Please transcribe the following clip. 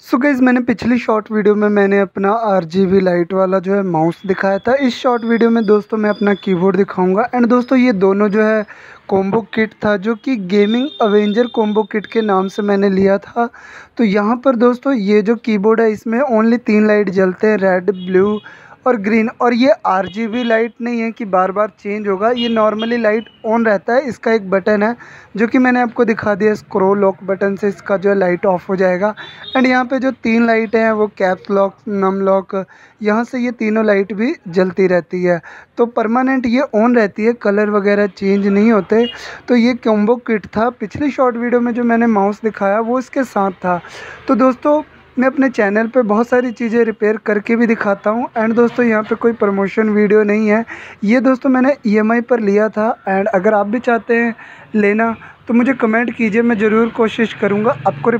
सो so guys मैंने पिछली short video में मैंने अपना आर लाइट वाला जो है माउस दिखाया था इस शॉर्ट वीडियो में दोस्तों मैं अपना कीबोर्ड दिखाऊंगा एंड दोस्तों ये दोनों जो है कॉम्बो किट था जो कि गेमिंग अवेंजर कॉम्बो किट के नाम से मैंने लिया था तो यहाँ पर दोस्तों ये जो कीबोर्ड है इसमें ओनली तीन लाइट जलते हैं रेड ब्लू और ग्रीन और ये आर लाइट नहीं है कि बार बार चेंज होगा ये नॉर्मली लाइट ऑन रहता है इसका एक बटन है जो कि मैंने आपको दिखा दिया स्क्रो लॉक बटन से इसका जो है लाइट ऑफ हो जाएगा एंड यहाँ पे जो तीन लाइटें हैं वो कैप्स लॉक नम लॉक यहाँ से ये तीनों लाइट भी जलती रहती है तो परमानेंट ये ऑन रहती है कलर वगैरह चेंज नहीं होते तो ये कॉम्बो किट था पिछली शॉर्ट वीडियो में जो मैंने माउस दिखाया वो इसके साथ था तो दोस्तों मैं अपने चैनल पे बहुत सारी चीज़ें रिपेयर करके भी दिखाता हूँ एंड दोस्तों यहाँ पे कोई प्रमोशन वीडियो नहीं है ये दोस्तों मैंने ईएमआई e पर लिया था एंड अगर आप भी चाहते हैं लेना तो मुझे कमेंट कीजिए मैं ज़रूर कोशिश करूँगा आपको